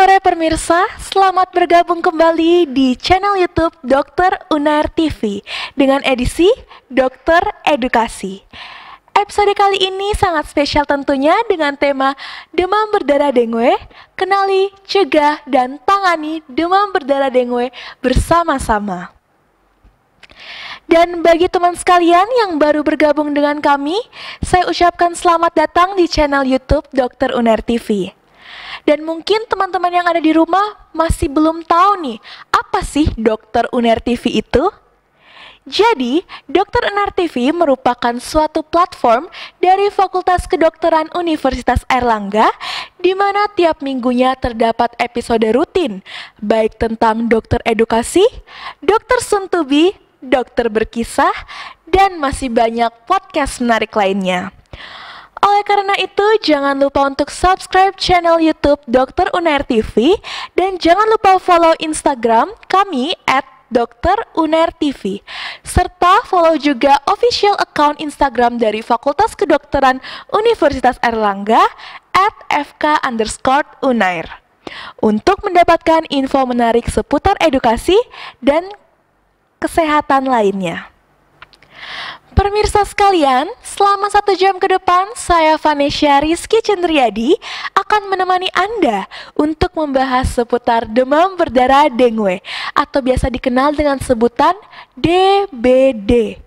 sore pemirsa, selamat bergabung kembali di channel YouTube Dokter Unair TV dengan edisi Dokter Edukasi. Episode kali ini sangat spesial tentunya dengan tema Demam Berdarah Dengue, Kenali, Cegah, dan Tangani Demam Berdarah Dengue bersama-sama. Dan bagi teman sekalian yang baru bergabung dengan kami, saya ucapkan selamat datang di channel YouTube Dokter Unair TV. Dan mungkin teman-teman yang ada di rumah masih belum tahu nih, apa sih Dokter Uner TV itu? Jadi, Dokter Uner TV merupakan suatu platform dari Fakultas Kedokteran Universitas Erlangga di mana tiap minggunya terdapat episode rutin, baik tentang dokter edukasi, dokter suntubi, dokter berkisah, dan masih banyak podcast menarik lainnya. Oleh karena itu, jangan lupa untuk subscribe channel YouTube Dr. Unair TV dan jangan lupa follow Instagram kami at Dr. Uner TV. Serta follow juga official account Instagram dari Fakultas Kedokteran Universitas Erlangga at fk underscore unair. Untuk mendapatkan info menarik seputar edukasi dan kesehatan lainnya. Pemirsa sekalian, selama satu jam ke depan saya Vanessa Rizky Cendriadi akan menemani Anda untuk membahas seputar demam berdarah dengue atau biasa dikenal dengan sebutan DBD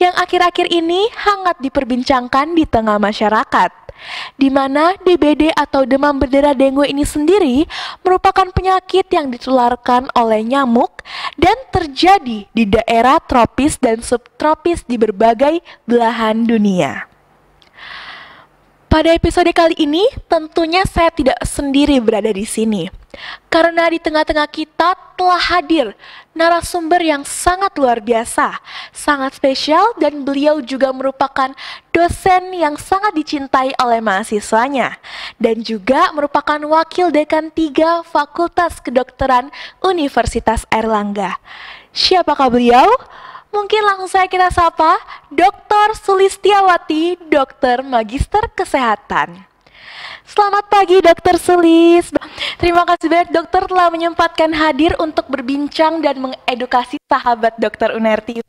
yang akhir-akhir ini hangat diperbincangkan di tengah masyarakat di mana DBD atau demam berdarah dengue ini sendiri merupakan penyakit yang ditularkan oleh nyamuk dan terjadi di daerah tropis dan subtropis di berbagai belahan dunia. Pada episode kali ini, tentunya saya tidak sendiri berada di sini. Karena di tengah-tengah kita telah hadir narasumber yang sangat luar biasa, sangat spesial dan beliau juga merupakan dosen yang sangat dicintai oleh mahasiswanya dan juga merupakan wakil dekan 3 Fakultas Kedokteran Universitas Erlangga. Siapakah beliau? Mungkin langsung saya kita sapa Dr. Sulistiawati, dokter magister kesehatan. Selamat pagi Dokter Sulis. Terima kasih banyak dokter telah menyempatkan hadir untuk berbincang dan mengedukasi sahabat Dokter Unair TV.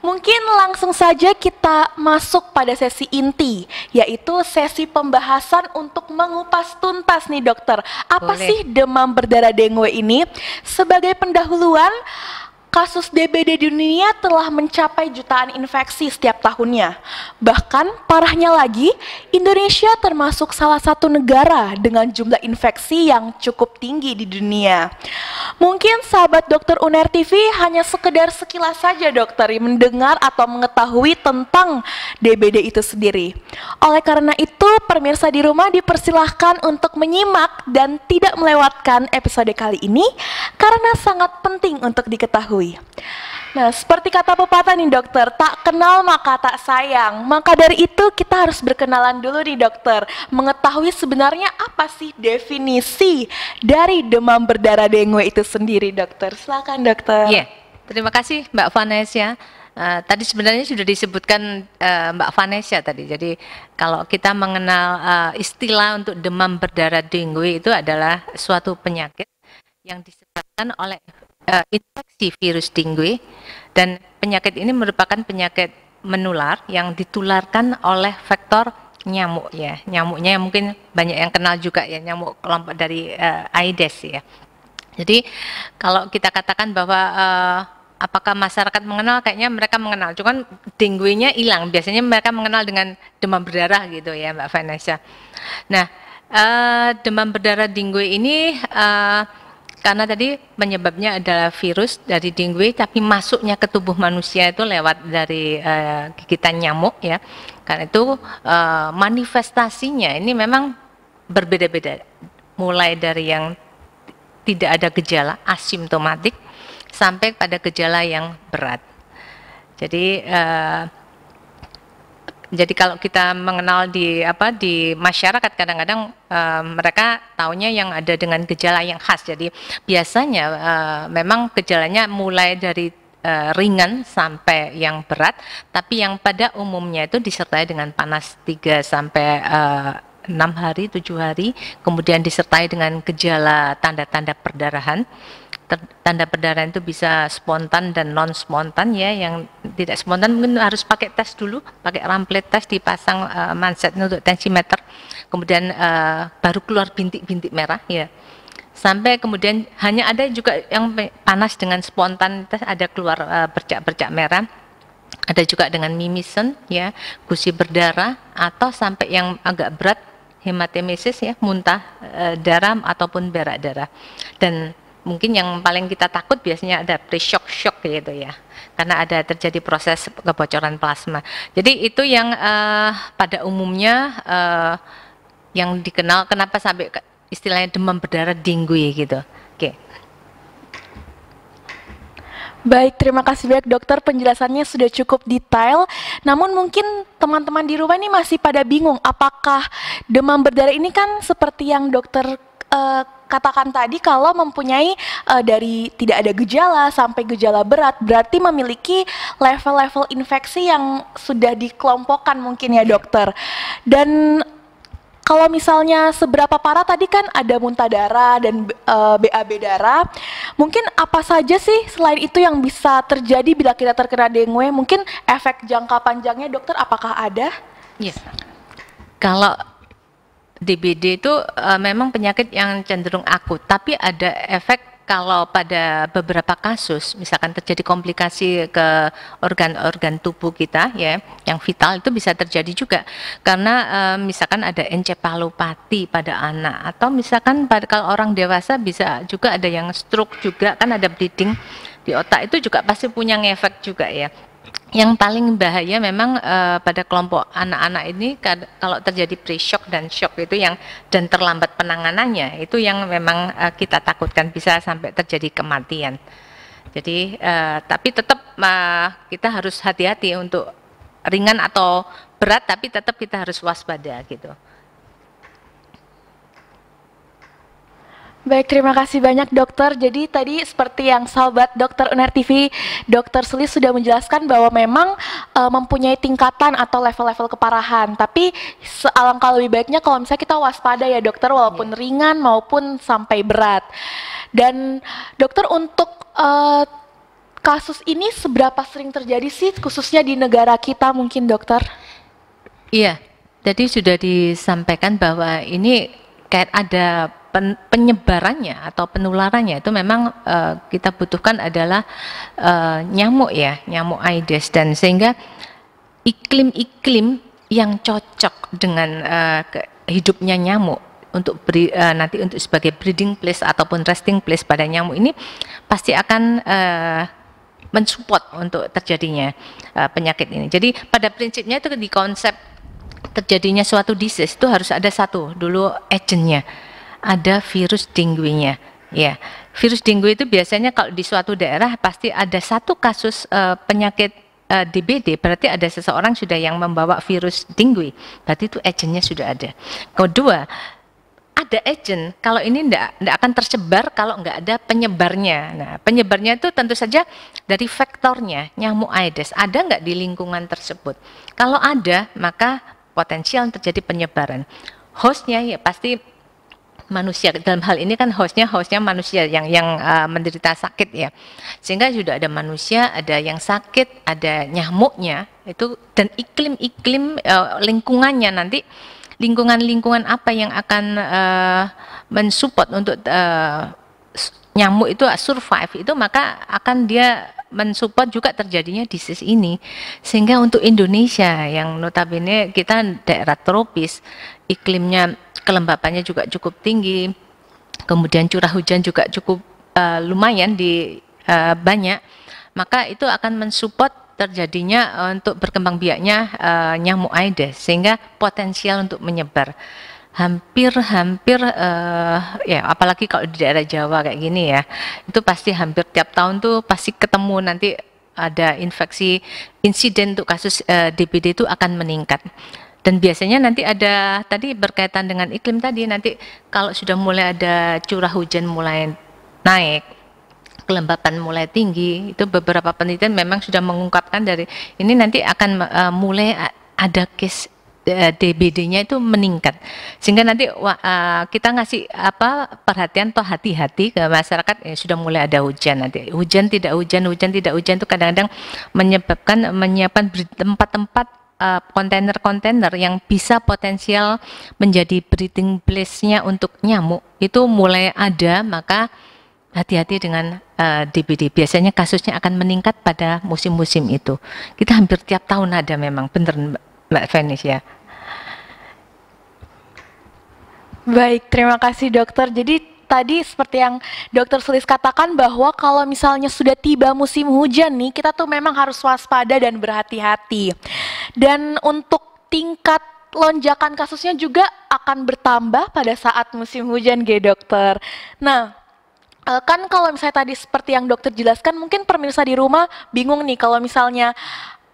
Mungkin langsung saja kita masuk pada sesi inti, yaitu sesi pembahasan untuk mengupas tuntas nih dokter. Apa Boleh. sih demam berdarah dengue ini? Sebagai pendahuluan, kasus DBD di dunia telah mencapai jutaan infeksi setiap tahunnya. Bahkan parahnya lagi, Indonesia termasuk salah satu negara dengan jumlah infeksi yang cukup tinggi di dunia. Mungkin sahabat dokter UNER TV hanya sekedar sekilas saja dokter mendengar atau mengetahui tentang DBD itu sendiri. Oleh karena itu, pemirsa di rumah dipersilahkan untuk menyimak dan tidak melewatkan episode kali ini karena sangat penting untuk diketahui ketahui. Nah, seperti kata pepatah nih dokter, tak kenal maka tak sayang. Maka dari itu kita harus berkenalan dulu nih dokter, mengetahui sebenarnya apa sih definisi dari demam berdarah dengue itu sendiri dokter. Silakan dokter. Iya, yeah. terima kasih Mbak Vanessa. Uh, tadi sebenarnya sudah disebutkan uh, Mbak Vanessa tadi. Jadi kalau kita mengenal uh, istilah untuk demam berdarah dengue itu adalah suatu penyakit yang disebabkan oleh uh, infeksi virus dengue dan penyakit ini merupakan penyakit menular yang ditularkan oleh vektor nyamuk ya nyamuknya yang mungkin banyak yang kenal juga ya nyamuk kelompok dari uh, Aedes ya jadi kalau kita katakan bahwa uh, apakah masyarakat mengenal kayaknya mereka mengenal cuman dengue-nya hilang biasanya mereka mengenal dengan demam berdarah gitu ya Mbak Vanessa nah uh, demam berdarah dengue ini uh, karena tadi penyebabnya adalah virus dari dengue tapi masuknya ke tubuh manusia itu lewat dari uh, gigitan nyamuk ya karena itu uh, manifestasinya ini memang berbeda-beda mulai dari yang tidak ada gejala asimptomatik sampai pada gejala yang berat jadi uh, jadi kalau kita mengenal di apa di masyarakat kadang-kadang uh, mereka taunya yang ada dengan gejala yang khas. Jadi biasanya uh, memang gejalanya mulai dari uh, ringan sampai yang berat, tapi yang pada umumnya itu disertai dengan panas 3 sampai uh, enam hari, tujuh hari, kemudian disertai dengan gejala tanda-tanda perdarahan tanda perdarahan itu bisa spontan dan non spontan ya yang tidak spontan mungkin harus pakai tes dulu pakai ramplet tes dipasang uh, eh, manset untuk tensimeter kemudian uh, baru keluar bintik-bintik merah ya sampai kemudian hanya ada juga yang panas dengan spontan tes ada keluar eh, bercak-bercak uh, merah ada juga dengan mimisen ya gusi berdarah atau sampai yang agak berat hematemesis ya muntah e, darah ataupun berak darah dan mungkin yang paling kita takut biasanya ada pre-shock shock gitu ya karena ada terjadi proses kebocoran plasma jadi itu yang uh, pada umumnya uh, yang dikenal kenapa sampai istilahnya demam berdarah ya gitu oke okay. Baik, terima kasih banyak dokter penjelasannya sudah cukup detail. Namun mungkin teman-teman di rumah ini masih pada bingung apakah demam berdarah ini kan seperti yang dokter uh, katakan tadi kalau mempunyai uh, dari tidak ada gejala sampai gejala berat berarti memiliki level-level infeksi yang sudah dikelompokkan mungkin ya dokter. Dan kalau misalnya seberapa parah tadi kan ada muntah darah dan e, eh, BAB darah, mungkin apa saja sih selain itu yang bisa terjadi bila kita terkena dengue? Mungkin efek jangka panjangnya dokter apakah ada? Yes. Iya. Kalau DBD itu uh, memang penyakit yang cenderung akut, tapi ada efek kalau pada beberapa kasus misalkan terjadi komplikasi ke organ-organ tubuh kita ya yang vital itu bisa terjadi juga karena e, misalkan ada encephalopati pada anak atau misalkan pada kalau orang dewasa bisa juga ada yang stroke juga kan ada bleeding di otak itu juga pasti punya ngefek juga ya yang paling bahaya memang uh, pada kelompok anak-anak ini kalau terjadi pre-shock dan shock itu yang dan terlambat penanganannya itu yang memang uh, kita takutkan bisa sampai terjadi kematian. Jadi uh, tapi tetap uh, kita harus hati-hati untuk ringan atau berat tapi tetap kita harus waspada gitu. Baik, terima kasih banyak dokter. Jadi tadi seperti yang sahabat dokter UNER TV, dokter Sulis sudah menjelaskan bahwa memang e, mempunyai tingkatan atau level-level keparahan. Tapi alangkah lebih baiknya kalau misalnya kita waspada ya dokter, walaupun yeah. ringan maupun sampai berat. Dan dokter untuk e, kasus ini seberapa sering terjadi sih, khususnya di negara kita mungkin dokter? Iya, jadi sudah disampaikan bahwa ini kayak ada pen, penyebarannya atau penularannya itu memang uh, kita butuhkan adalah uh, nyamuk ya, nyamuk Aedes dan sehingga iklim-iklim yang cocok dengan uh, hidupnya nyamuk untuk beri, uh, nanti untuk sebagai breeding place ataupun resting place pada nyamuk ini pasti akan uh, mensupport untuk terjadinya uh, penyakit ini. Jadi pada prinsipnya itu di konsep terjadinya suatu disease itu harus ada satu dulu agentnya ada virus dengue-nya. Ya, virus dengue itu biasanya kalau di suatu daerah pasti ada satu kasus uh, penyakit uh, eh, DBD, berarti ada seseorang sudah yang membawa virus dengue. Berarti itu agennya sudah ada. Kedua, ada agent. Kalau ini tidak akan tersebar kalau nggak ada penyebarnya. Nah, penyebarnya itu tentu saja dari vektornya, nyamuk Aedes. Ada nggak di lingkungan tersebut? Kalau ada, maka potensial terjadi penyebaran. Hostnya ya pasti manusia dalam hal ini kan hostnya hostnya manusia yang yang uh, menderita sakit ya sehingga sudah ada manusia ada yang sakit ada nyamuknya itu dan iklim iklim uh, eh, lingkungannya nanti lingkungan-lingkungan apa yang akan uh, mensupport untuk uh, nyamuk itu survive itu maka akan dia mensupport juga terjadinya disease ini sehingga untuk Indonesia yang notabene kita daerah tropis iklimnya kelembapannya juga cukup tinggi, kemudian curah hujan juga cukup uh, lumayan di uh, banyak, maka itu akan mensupport terjadinya eh, untuk berkembang biaknya uh, nyamuk Aedes sehingga potensial untuk menyebar hampir-hampir uh, ya apalagi kalau di daerah Jawa kayak gini ya itu pasti hampir tiap tahun tuh pasti ketemu nanti ada infeksi insiden untuk kasus uh, DBD itu akan meningkat dan biasanya nanti ada tadi berkaitan dengan iklim tadi nanti kalau sudah mulai ada curah hujan mulai naik, kelembapan mulai tinggi, itu beberapa penelitian memang sudah mengungkapkan dari ini nanti akan uh, mulai ada case e, DBD-nya itu meningkat sehingga nanti uh, kita ngasih apa perhatian atau hati-hati ke masyarakat yang sudah mulai ada hujan nanti hujan tidak hujan hujan tidak hujan itu kadang-kadang menyebabkan menyiapkan tempat-tempat Eh, kontainer-kontainer uh, yang bisa potensial menjadi breeding place-nya untuk nyamuk itu mulai ada maka hati-hati dengan uh, eh, DBD. Biasanya kasusnya akan meningkat pada musim-musim itu. Kita hampir tiap tahun ada memang, bener Mbak Fenis ya. Baik, terima kasih dokter. Jadi tadi seperti yang dokter Sulis katakan bahwa kalau misalnya sudah tiba musim hujan nih, kita tuh memang harus waspada dan berhati-hati. Dan untuk tingkat lonjakan kasusnya juga akan bertambah pada saat musim hujan, G dokter. Nah, eh, kan kalau misalnya tadi seperti yang dokter jelaskan, mungkin pemirsa di rumah bingung nih kalau misalnya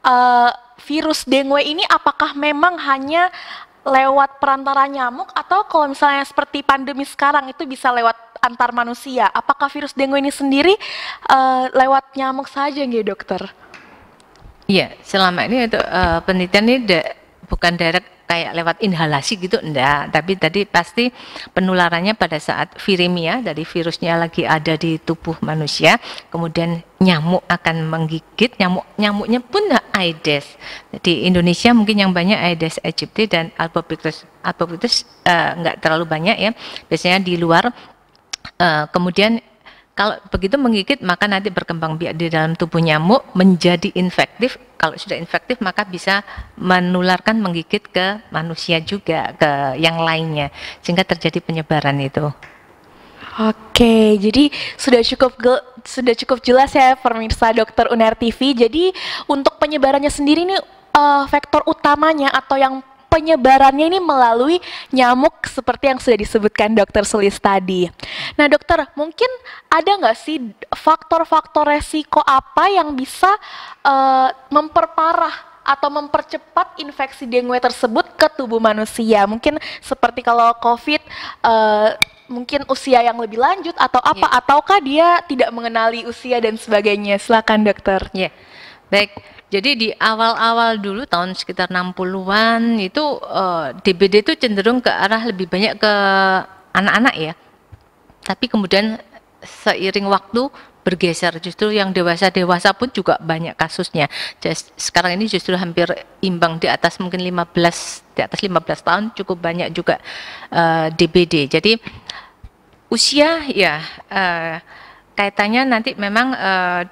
uh, virus dengue ini apakah memang hanya lewat perantara nyamuk atau kalau misalnya seperti pandemi sekarang itu bisa lewat antar manusia. Apakah virus dengue ini sendiri uh, lewat nyamuk saja nggih dokter? Iya, selama ini itu uh, eh, penelitian ini da bukan direct kayak lewat inhalasi gitu enggak tapi tadi pasti penularannya pada saat viremia dari virusnya lagi ada di tubuh manusia kemudian nyamuk akan menggigit nyamuk nyamuknya pun Aedes di Indonesia mungkin yang banyak Aedes aegypti dan Albopictus Albopictus uh, eh, enggak terlalu banyak ya biasanya di luar Uh, kemudian kalau begitu menggigit maka nanti berkembang biak di dalam tubuh nyamuk menjadi infektif. Kalau sudah infektif maka bisa menularkan menggigit ke manusia juga ke yang lainnya sehingga terjadi penyebaran itu. Oke, jadi sudah cukup sudah cukup jelas ya pemirsa Dokter Uner TV. Jadi untuk penyebarannya sendiri nih uh, vektor utamanya atau yang penyebarannya ini melalui nyamuk seperti yang sudah disebutkan dokter Sulis tadi. Nah dokter, mungkin ada nggak sih faktor-faktor resiko apa yang bisa uh, memperparah atau mempercepat infeksi dengue tersebut ke tubuh manusia? Mungkin seperti kalau COVID, uh, mungkin usia yang lebih lanjut atau apa? Yeah. Ataukah dia tidak mengenali usia dan sebagainya? Silakan dokter. Yeah. Baik, jadi di awal-awal dulu tahun sekitar 60-an itu uh, eh, DBD itu cenderung ke arah lebih banyak ke anak-anak ya. Tapi kemudian seiring waktu bergeser justru yang dewasa-dewasa pun juga banyak kasusnya. Jadi sekarang ini justru hampir imbang di atas mungkin 15 di atas 15 tahun cukup banyak juga uh, eh, DBD. Jadi usia ya uh, kaitannya nanti memang uh,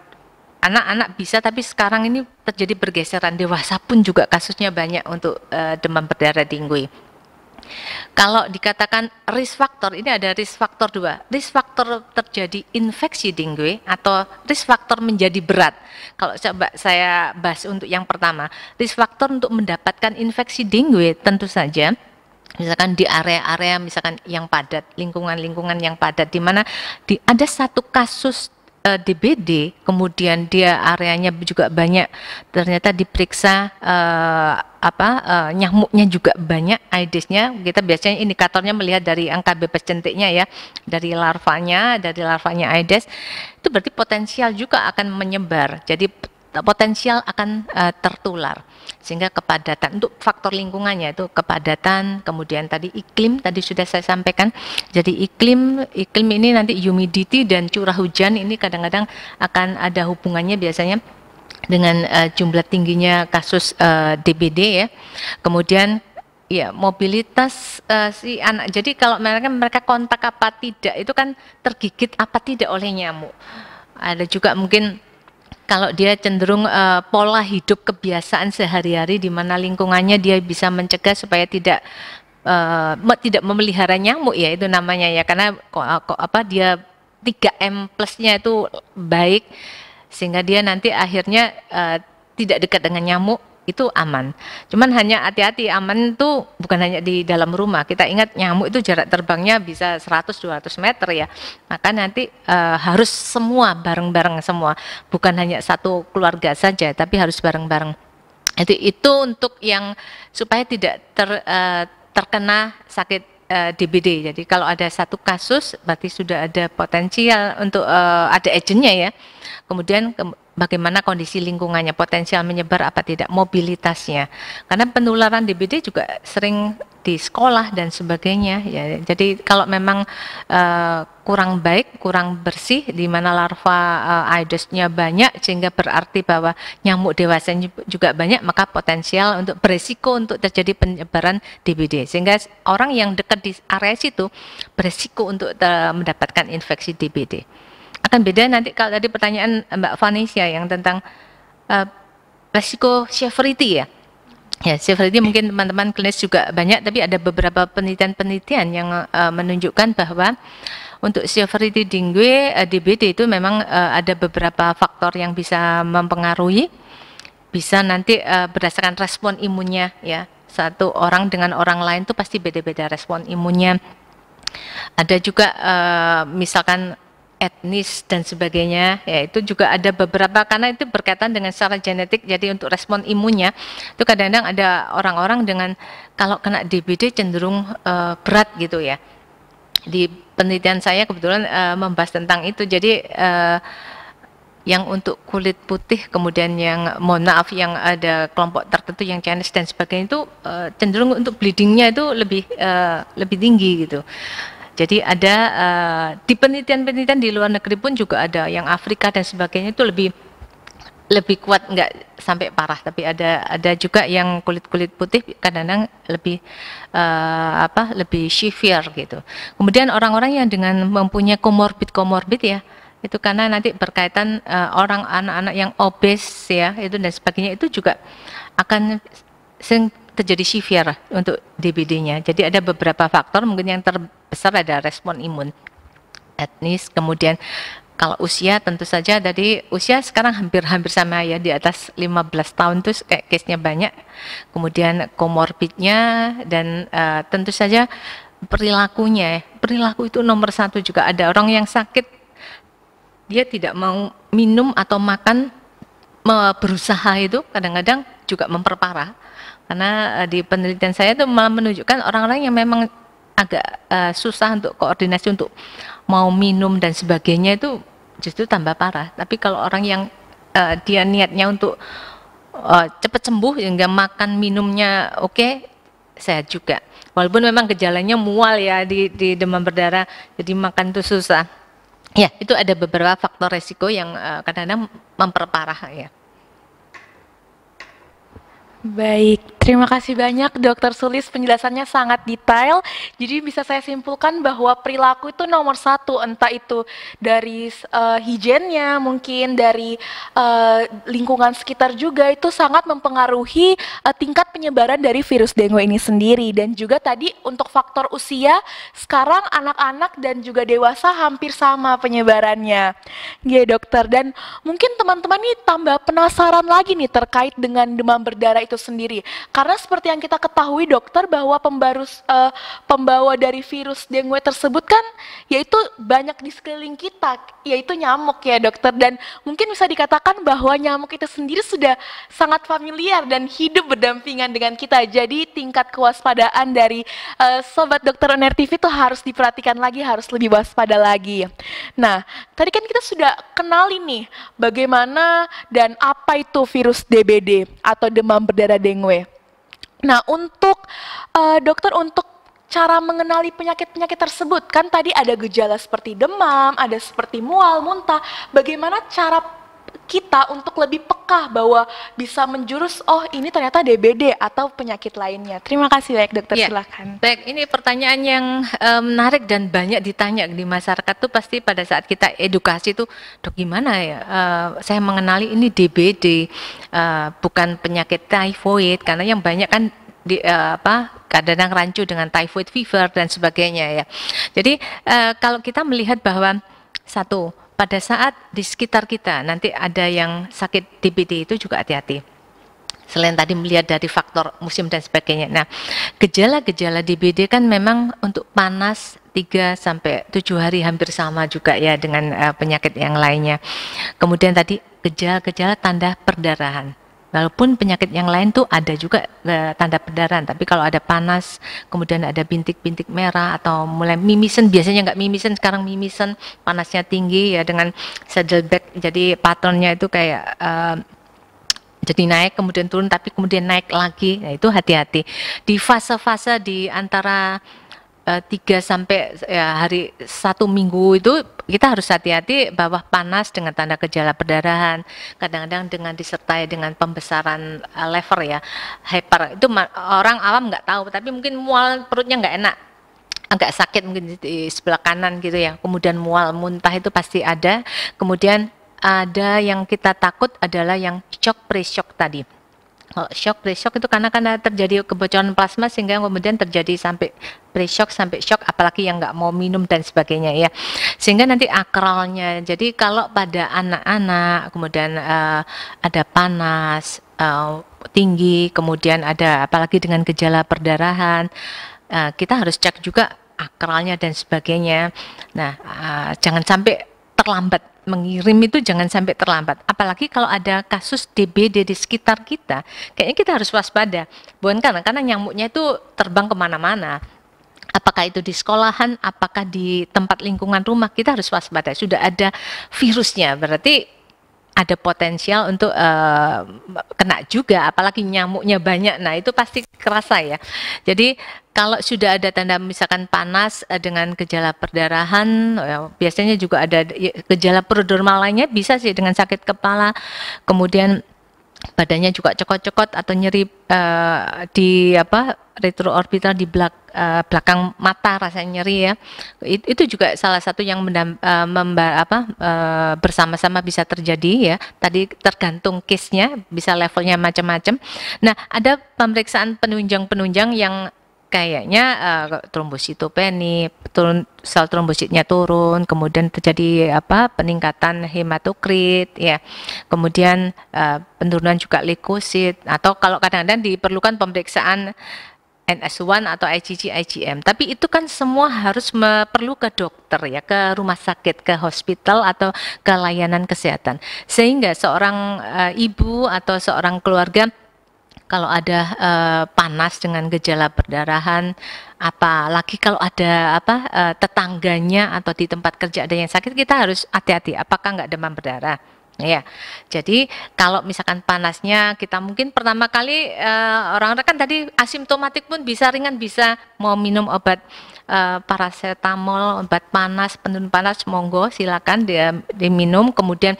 anak-anak bisa tapi sekarang ini terjadi pergeseran dewasa pun juga kasusnya banyak untuk uh, demam berdarah dengue. Kalau dikatakan risk factor, ini ada risk factor dua. Risk factor terjadi infeksi dengue atau risk factor menjadi berat. Kalau coba saya bahas untuk yang pertama, risk factor untuk mendapatkan infeksi dengue tentu saja misalkan di area-area misalkan yang padat, lingkungan-lingkungan yang padat di mana di, ada satu kasus uh, eh, DBD, kemudian dia areanya juga banyak, ternyata diperiksa uh, apa uh, nyamuknya juga banyak, aedesnya kita biasanya indikatornya melihat dari angka bebas centiknya ya, dari larvanya, dari larvanya aedes itu berarti potensial juga akan menyebar. Jadi potensial akan uh, tertular sehingga kepadatan untuk faktor lingkungannya itu kepadatan kemudian tadi iklim tadi sudah saya sampaikan jadi iklim iklim ini nanti humidity dan curah hujan ini kadang-kadang akan ada hubungannya biasanya dengan uh, jumlah tingginya kasus uh, eh, DBD ya kemudian Ya, mobilitas uh, si anak. Jadi kalau mereka mereka kontak apa tidak itu kan tergigit apa tidak oleh nyamuk. Ada juga mungkin kalau dia cenderung uh, pola hidup kebiasaan sehari-hari di mana lingkungannya dia bisa mencegah supaya tidak uh, tidak memelihara nyamuk ya itu namanya ya karena kok, eh, kok apa dia 3M plusnya itu baik sehingga dia nanti akhirnya uh, tidak dekat dengan nyamuk itu aman. Cuman hanya hati-hati aman itu bukan hanya di dalam rumah. Kita ingat nyamuk itu jarak terbangnya bisa 100-200 meter ya. Maka nanti e, harus semua bareng-bareng semua, bukan hanya satu keluarga saja, tapi harus bareng-bareng. Itu itu untuk yang supaya tidak ter, e, terkena sakit DBD. Eh, Jadi kalau ada satu kasus berarti sudah ada potensial untuk uh, ada agentnya ya. Kemudian ke, bagaimana kondisi lingkungannya, potensial menyebar apa tidak, mobilitasnya. Karena penularan DBD juga sering di sekolah dan sebagainya. Ya, jadi kalau memang uh, kurang baik, kurang bersih, di mana larva uh, eh, aedesnya banyak, sehingga berarti bahwa nyamuk dewasa juga banyak, maka potensial untuk beresiko untuk terjadi penyebaran DBD. Sehingga orang yang dekat di area situ beresiko untuk eh, mendapatkan infeksi DBD akan beda nanti kalau tadi pertanyaan Mbak Vanessa yang tentang uh, resiko severity ya. Ya, severity mungkin teman-teman klinis juga banyak tapi ada beberapa penelitian-penelitian yang uh, menunjukkan bahwa untuk severity dengue uh, eh, DBD itu memang uh, ada beberapa faktor yang bisa mempengaruhi bisa nanti uh, berdasarkan respon imunnya ya. Satu orang dengan orang lain tuh pasti beda-beda respon imunnya. Ada juga uh, misalkan etnis dan sebagainya ya itu juga ada beberapa karena itu berkaitan dengan secara genetik jadi untuk respon imunnya itu kadang-kadang ada orang-orang dengan kalau kena DBD cenderung uh, berat gitu ya di penelitian saya kebetulan uh, membahas tentang itu jadi uh, yang untuk kulit putih kemudian yang mohon maaf yang ada kelompok tertentu yang Chinese dan sebagainya itu uh, cenderung untuk bleedingnya itu lebih uh, lebih tinggi gitu jadi ada uh, di penelitian-penelitian di luar negeri pun juga ada yang Afrika dan sebagainya itu lebih lebih kuat nggak sampai parah tapi ada ada juga yang kulit kulit putih kadang-kadang lebih uh, apa lebih severe gitu kemudian orang-orang yang dengan mempunyai komorbid komorbid ya itu karena nanti berkaitan uh, orang anak-anak yang obes ya itu dan sebagainya itu juga akan terjadi severe untuk DBD-nya. Jadi ada beberapa faktor, mungkin yang terbesar ada respon imun etnis, kemudian kalau usia tentu saja dari usia sekarang hampir-hampir sama ya di atas 15 tahun terus eh, kayak case-nya banyak. Kemudian komorbidnya dan uh, tentu saja perilakunya. Perilaku itu nomor satu juga ada orang yang sakit dia tidak mau minum atau makan berusaha itu kadang-kadang juga memperparah karena uh, di penelitian saya itu malah menunjukkan orang-orang yang memang agak uh, susah untuk koordinasi untuk mau minum dan sebagainya itu justru tambah parah. Tapi kalau orang yang uh, dia niatnya untuk uh, cepat sembuh, hingga makan minumnya oke, okay, sehat juga. Walaupun memang gejalanya mual ya di, di demam berdarah, jadi makan itu susah. Ya, itu ada beberapa faktor resiko yang kadang-kadang memperparah ya. Baik, Terima kasih banyak Dokter Sulis penjelasannya sangat detail. Jadi bisa saya simpulkan bahwa perilaku itu nomor satu entah itu dari uh, higiennya mungkin dari uh, lingkungan sekitar juga itu sangat mempengaruhi uh, tingkat penyebaran dari virus dengue ini sendiri dan juga tadi untuk faktor usia sekarang anak-anak dan juga dewasa hampir sama penyebarannya. Ya dokter dan mungkin teman-teman ini tambah penasaran lagi nih terkait dengan demam berdarah itu sendiri karena seperti yang kita ketahui dokter bahwa pembarus uh, eh, pembawa dari virus dengue tersebut kan yaitu banyak di sekeliling kita, yaitu nyamuk ya dokter dan mungkin bisa dikatakan bahwa nyamuk itu sendiri sudah sangat familiar dan hidup berdampingan dengan kita. Jadi tingkat kewaspadaan dari uh, sobat dokter Oner TV itu harus diperhatikan lagi, harus lebih waspada lagi. Nah, tadi kan kita sudah kenal ini bagaimana dan apa itu virus DBD atau demam berdarah dengue. Nah, untuk uh, dokter untuk cara mengenali penyakit-penyakit tersebut kan tadi ada gejala seperti demam, ada seperti mual, muntah. Bagaimana cara kita untuk lebih pekah bahwa bisa menjurus oh ini ternyata DBD atau penyakit lainnya. Terima kasih baik dokter ya. silakan. Baik, ini pertanyaan yang um, menarik dan banyak ditanya di masyarakat tuh pasti pada saat kita edukasi tuh dok gimana ya uh, saya mengenali ini DBD uh, eh, bukan penyakit typhoid karena yang banyak kan di uh, apa kadang rancu dengan typhoid fever dan sebagainya ya. Jadi uh, kalau kita melihat bahwa satu pada saat di sekitar kita nanti ada yang sakit DBD itu juga hati-hati. Selain tadi melihat dari faktor musim dan sebagainya. Nah, gejala-gejala DBD kan memang untuk panas 3 sampai 7 hari hampir sama juga ya dengan uh, penyakit yang lainnya. Kemudian tadi gejala-gejala tanda perdarahan Walaupun penyakit yang lain tuh ada juga e, tanda pendarahan, tapi kalau ada panas, kemudian ada bintik-bintik merah atau mulai mimisan, biasanya nggak mimisan sekarang mimisan panasnya tinggi ya dengan saddleback, jadi patronnya itu kayak e, jadi naik kemudian turun tapi kemudian naik lagi nah itu hati-hati di fase-fase di antara Eh, tiga sampai ya, hari satu minggu itu kita harus hati-hati bahwa panas dengan tanda gejala perdarahan kadang-kadang dengan disertai dengan pembesaran uh, lever ya hyper itu orang awam nggak tahu tapi mungkin mual perutnya nggak enak agak sakit mungkin di sebelah kanan gitu ya kemudian mual muntah itu pasti ada kemudian ada yang kita takut adalah yang shock pre shock tadi Oh, shock pre-shock itu karena karena terjadi kebocoran plasma sehingga kemudian terjadi sampai pre-shock sampai shock apalagi yang nggak mau minum dan sebagainya ya sehingga nanti akralnya jadi kalau pada anak-anak kemudian uh, ada panas uh, tinggi kemudian ada apalagi dengan gejala perdarahan uh, kita harus cek juga akralnya dan sebagainya nah uh, jangan sampai terlambat mengirim itu jangan sampai terlambat. Apalagi kalau ada kasus DBD di sekitar kita, kayaknya kita harus waspada. Bukan karena karena nyamuknya itu terbang kemana-mana. Apakah itu di sekolahan, apakah di tempat lingkungan rumah, kita harus waspada. Sudah ada virusnya, berarti ada potensial untuk uh, kena juga, apalagi nyamuknya banyak. Nah, itu pasti kerasa ya. Jadi kalau sudah ada tanda misalkan panas eh, dengan gejala perdarahan, ya, biasanya juga ada ya, gejala prodormal lainnya bisa sih dengan sakit kepala, kemudian badannya juga cekot-cekot atau nyeri uh, di apa retroorbital di belak, uh, belakang mata rasanya nyeri ya It, itu juga salah satu yang mendam, uh, memba, apa uh, bersama-sama bisa terjadi ya tadi tergantung case-nya bisa levelnya macam-macam nah ada pemeriksaan penunjang-penunjang yang kayaknya uh, trombositopeni, turun sel trombositnya turun, kemudian terjadi apa peningkatan hematokrit ya. Kemudian uh, penurunan juga leukosit atau kalau kadang-kadang diperlukan pemeriksaan NS1 atau IgG IgM. Tapi itu kan semua harus perlu ke dokter ya, ke rumah sakit, ke hospital atau ke layanan kesehatan. Sehingga seorang uh, ibu atau seorang keluarga kalau ada uh, panas dengan gejala perdarahan, apalagi kalau ada apa uh, tetangganya atau di tempat kerja ada yang sakit, kita harus hati-hati. Apakah nggak demam berdarah? Ya, jadi kalau misalkan panasnya kita mungkin pertama kali uh, orang rekan tadi asimptomatik pun bisa ringan bisa mau minum obat uh, paracetamol, obat panas, penurun panas, monggo silakan dia diminum, kemudian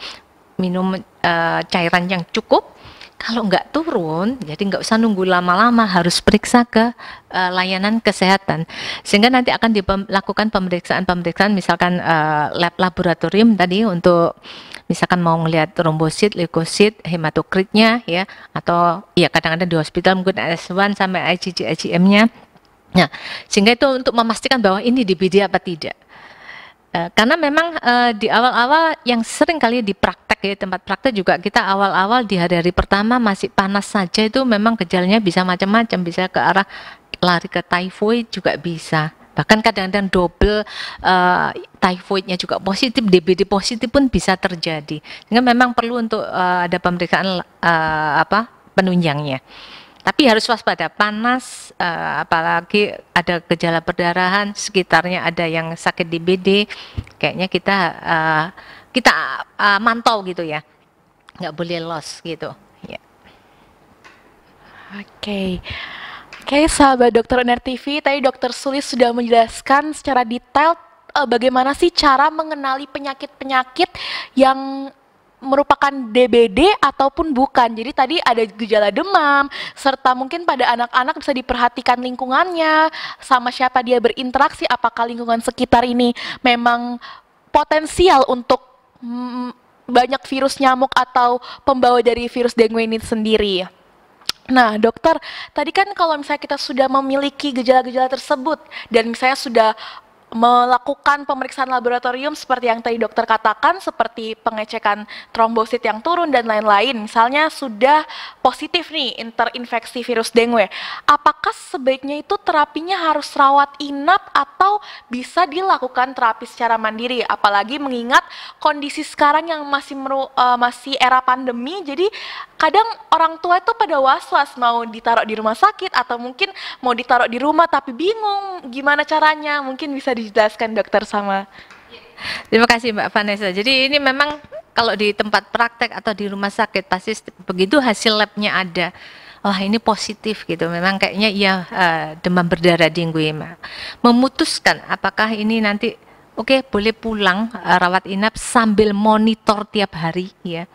minum uh, cairan yang cukup kalau nggak turun, jadi nggak usah nunggu lama-lama, harus periksa ke uh, layanan kesehatan. Sehingga nanti akan dilakukan pemeriksaan-pemeriksaan, misalkan uh, lab laboratorium tadi untuk misalkan mau melihat trombosit, leukosit, hematokritnya ya, atau ya kadang-kadang di hospital mungkin S1 sampai IgG, IgM-nya. Nah, sehingga itu untuk memastikan bahwa ini DBD apa tidak. Eh, karena memang uh, di awal-awal yang sering kali di praktek ya tempat praktek juga kita awal-awal di hari-hari pertama masih panas saja itu memang gejalanya bisa macam-macam bisa ke arah lari ke typhoid juga bisa bahkan kadang-kadang double uh, typhoidnya juga positif DBD positif pun bisa terjadi sehingga memang perlu untuk uh, ada pemeriksaan uh, apa penunjangnya. Tapi harus waspada panas, uh, apalagi ada gejala perdarahan, sekitarnya ada yang sakit di BD, kayaknya kita uh, kita uh, mantau gitu ya, nggak boleh los gitu. Ya. Yeah. Oke. Okay. Oke, okay, sahabat dokter NR TV, tadi dokter Sulis sudah menjelaskan secara detail bagaimana sih cara mengenali penyakit-penyakit yang merupakan DBD ataupun bukan. Jadi tadi ada gejala demam serta mungkin pada anak-anak bisa diperhatikan lingkungannya sama siapa dia berinteraksi apakah lingkungan sekitar ini memang potensial untuk mm, banyak virus nyamuk atau pembawa dari virus dengue ini sendiri. Nah, dokter, tadi kan kalau misalnya kita sudah memiliki gejala-gejala tersebut dan misalnya sudah melakukan pemeriksaan laboratorium seperti yang tadi dokter katakan seperti pengecekan trombosit yang turun dan lain-lain misalnya sudah positif nih terinfeksi virus dengue apakah sebaiknya itu terapinya harus rawat inap atau bisa dilakukan terapi secara mandiri apalagi mengingat kondisi sekarang yang masih meru, uh, masih era pandemi jadi kadang orang tua itu pada was-was mau ditaruh di rumah sakit atau mungkin mau ditaruh di rumah tapi bingung gimana caranya mungkin bisa dijelaskan dokter sama. Terima kasih Mbak Vanessa. Jadi ini memang kalau di tempat praktek atau di rumah sakit pasti begitu hasil labnya ada wah ini positif gitu memang kayaknya ya uh, demam berdarah dengue ya, memutuskan apakah ini nanti oke okay, boleh pulang uh, rawat inap sambil monitor tiap hari ya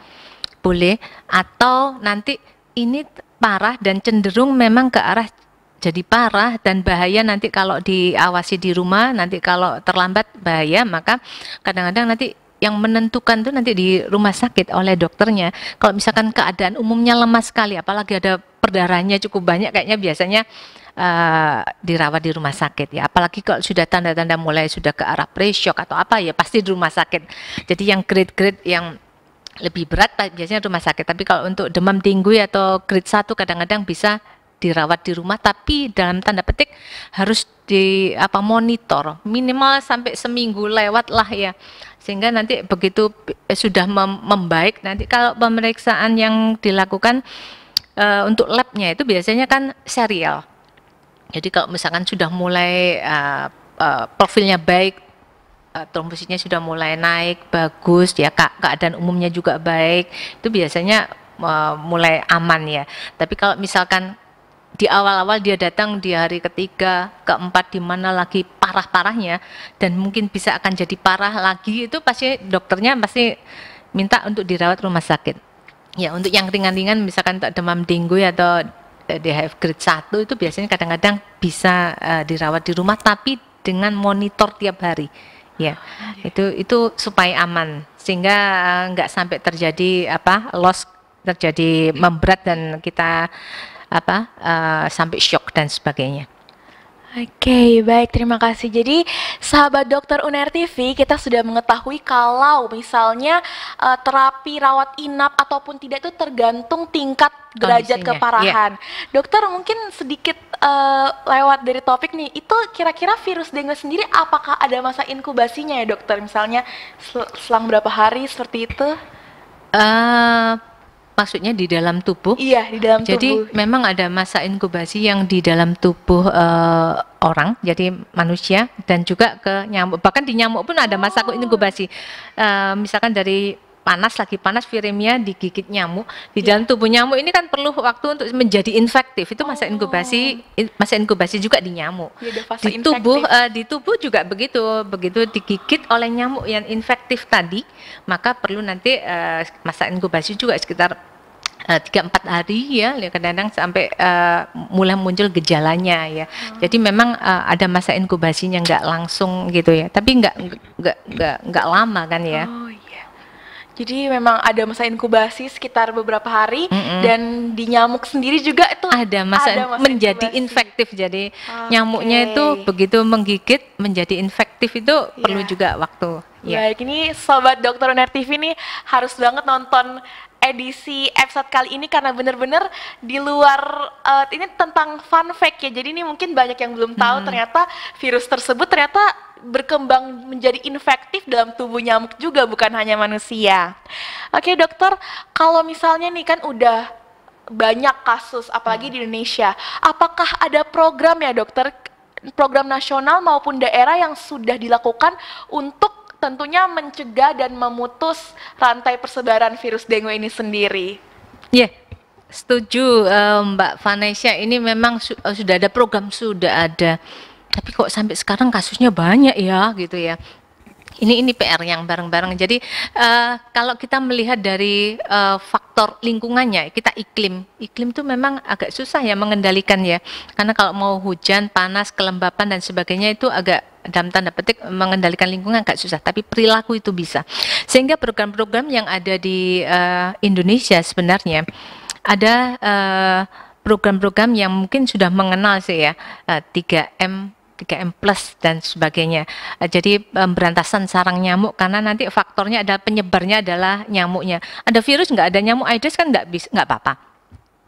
boleh atau nanti ini parah dan cenderung memang ke arah jadi parah dan bahaya nanti kalau diawasi di rumah nanti kalau terlambat bahaya maka kadang-kadang nanti yang menentukan tuh nanti di rumah sakit oleh dokternya kalau misalkan keadaan umumnya lemah sekali apalagi ada perdarahnya cukup banyak kayaknya biasanya uh, dirawat di rumah sakit ya apalagi kalau sudah tanda-tanda mulai sudah ke arah pre-shock atau apa ya pasti di rumah sakit jadi yang grade-grade yang lebih berat biasanya rumah sakit tapi kalau untuk demam tinggi atau grade 1 kadang-kadang bisa dirawat di rumah tapi dalam tanda petik harus di apa monitor minimal sampai seminggu lewat lah ya sehingga nanti begitu eh, sudah mem membaik nanti kalau pemeriksaan yang dilakukan e, untuk labnya itu biasanya kan serial jadi kalau misalkan sudah mulai e, e, profilnya baik trombositnya sudah mulai naik bagus ya ke keadaan umumnya juga baik itu biasanya mulai aman ya tapi kalau misalkan di awal-awal dia datang di hari ketiga, keempat di mana lagi parah-parahnya dan mungkin bisa akan jadi parah lagi itu pasti dokternya pasti minta untuk dirawat rumah sakit. Ya, untuk yang ringan-ringan misalkan tak demam dengue ya, atau eh, DHF grade 1 itu biasanya kadang-kadang bisa uh, dirawat di rumah tapi dengan monitor tiap hari. Ya. Ah, itu iya. itu supaya aman sehingga eh, nggak uh, sampai terjadi apa loss terjadi memberat dan kita apa uh, sampai shock dan sebagainya. Oke, okay, baik. Terima kasih. Jadi, sahabat dokter UNER TV, kita sudah mengetahui kalau misalnya uh, terapi rawat inap ataupun tidak itu tergantung tingkat derajat keparahan. Yeah. Dokter, mungkin sedikit uh, lewat dari topik nih. Itu kira-kira virus dengue sendiri apakah ada masa inkubasinya ya, dokter? Misalnya sel selang berapa hari seperti itu? Uh, maksudnya di dalam tubuh. Iya, di dalam jadi, tubuh. Jadi memang ada masa inkubasi yang di dalam tubuh uh, orang, jadi manusia dan juga ke nyamuk. Bahkan di nyamuk pun ada masa oh. inkubasi. Uh, misalkan dari panas lagi panas viremia digigit nyamuk di yeah. dalam tubuh nyamuk ini kan perlu waktu untuk menjadi infektif itu masa oh. inkubasi in, masa inkubasi juga di nyamuk yeah, iya, di tubuh uh, di tubuh juga begitu begitu digigit oleh nyamuk yang infektif tadi maka perlu nanti uh, masa inkubasi juga sekitar eh, tiga empat hari ya, ya kadang-kadang sampai uh, mulai muncul gejalanya ya hmm. jadi memang uh, ada masa inkubasinya nggak langsung gitu ya tapi nggak nggak nggak nggak lama kan ya oh. Jadi memang ada masa inkubasi sekitar beberapa hari mm -hmm. dan di nyamuk sendiri juga itu ada masa, ada masa menjadi inkubasi. infektif. Jadi okay. nyamuknya itu begitu menggigit menjadi infektif itu yeah. perlu iya. juga waktu. Yeah. Baik, ini sobat Dokter Uner TV ini harus banget nonton edisi episode kali ini karena benar-benar di luar uh, ini tentang fun fact ya. Jadi ini mungkin banyak yang belum tahu hmm. ternyata virus tersebut ternyata berkembang menjadi infektif dalam tubuh nyamuk juga bukan hanya manusia. Oke dokter, kalau misalnya nih kan udah banyak kasus apalagi di Indonesia, apakah ada program ya dokter program nasional maupun daerah yang sudah dilakukan untuk tentunya mencegah dan memutus rantai persebaran virus dengue ini sendiri? Ya, yeah, setuju eh, Mbak Vanessa. ini memang eh, sudah ada program sudah ada tapi kok sampai sekarang kasusnya banyak ya gitu ya ini ini PR yang bareng-bareng. Jadi uh, kalau kita melihat dari uh, faktor lingkungannya, kita iklim, iklim itu memang agak susah ya mengendalikan ya. Karena kalau mau hujan, panas, kelembapan dan sebagainya itu agak dalam tanda petik mengendalikan lingkungan agak susah, tapi perilaku itu bisa. Sehingga program-program yang ada di uh, Indonesia sebenarnya ada uh, program-program yang mungkin sudah mengenal sih ya uh, 3M 3M plus dan sebagainya. Eh, jadi pemberantasan sarang nyamuk karena nanti faktornya adalah penyebarnya adalah nyamuknya. Ada virus nggak ada nyamuk Aedes kan nggak bisa nggak apa-apa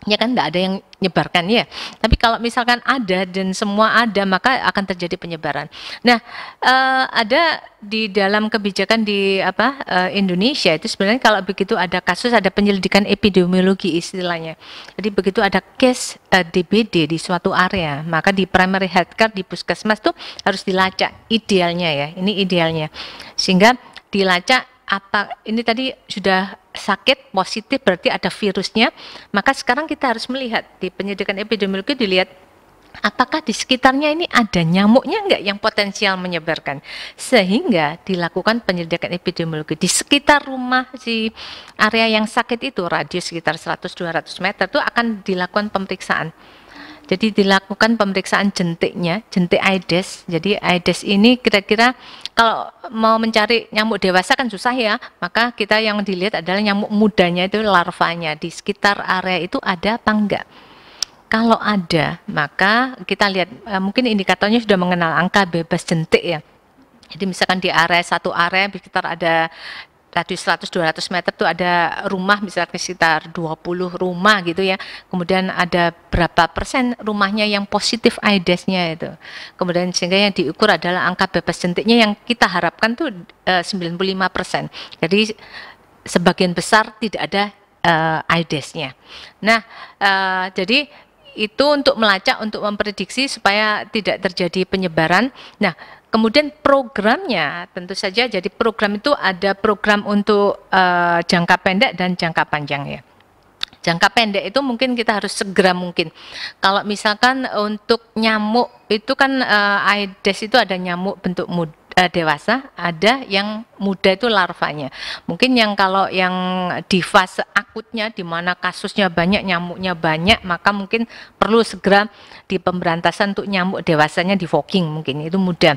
ya kan tidak ada yang nyebarkan ya. Tapi kalau misalkan ada dan semua ada maka akan terjadi penyebaran. Nah, uh, ada di dalam kebijakan di apa uh, Indonesia itu sebenarnya kalau begitu ada kasus ada penyelidikan epidemiologi istilahnya. Jadi begitu ada case uh, eh, DBD di suatu area, maka di primary health care di puskesmas tuh harus dilacak idealnya ya. Ini idealnya. Sehingga dilacak apa ini tadi sudah sakit positif berarti ada virusnya, maka sekarang kita harus melihat di penyidikan epidemiologi dilihat apakah di sekitarnya ini ada nyamuknya enggak yang potensial menyebarkan sehingga dilakukan penyelidikan epidemiologi di sekitar rumah si area yang sakit itu radius sekitar 100-200 meter itu akan dilakukan pemeriksaan jadi dilakukan pemeriksaan jentiknya, jentik Aedes. Jadi Aedes ini kira-kira kalau mau mencari nyamuk dewasa kan susah ya, maka kita yang dilihat adalah nyamuk mudanya itu larvanya di sekitar area itu ada apa enggak. Kalau ada, maka kita lihat eh, mungkin indikatornya sudah mengenal angka bebas jentik ya. Jadi misalkan di area satu area sekitar ada tadi 100 200 meter tuh ada rumah misalnya sekitar 20 rumah gitu ya. Kemudian ada berapa persen rumahnya yang positif AIDS-nya itu. Kemudian sehingga yang diukur adalah angka bebas jentiknya yang kita harapkan tuh e, eh, 95 persen. Jadi sebagian besar tidak ada e, eh, AIDS-nya. Nah, e, jadi itu untuk melacak, untuk memprediksi supaya tidak terjadi penyebaran. Nah, Kemudian programnya, tentu saja jadi program itu ada program untuk uh, jangka pendek dan jangka panjang ya. Jangka pendek itu mungkin kita harus segera mungkin. Kalau misalkan untuk nyamuk itu kan uh, Aedes itu ada nyamuk bentuk mud uh, dewasa, ada yang muda itu larvanya. Mungkin yang kalau yang di fase akutnya di mana kasusnya banyak, nyamuknya banyak, maka mungkin perlu segera di pemberantasan untuk nyamuk dewasanya di fogging mungkin itu muda.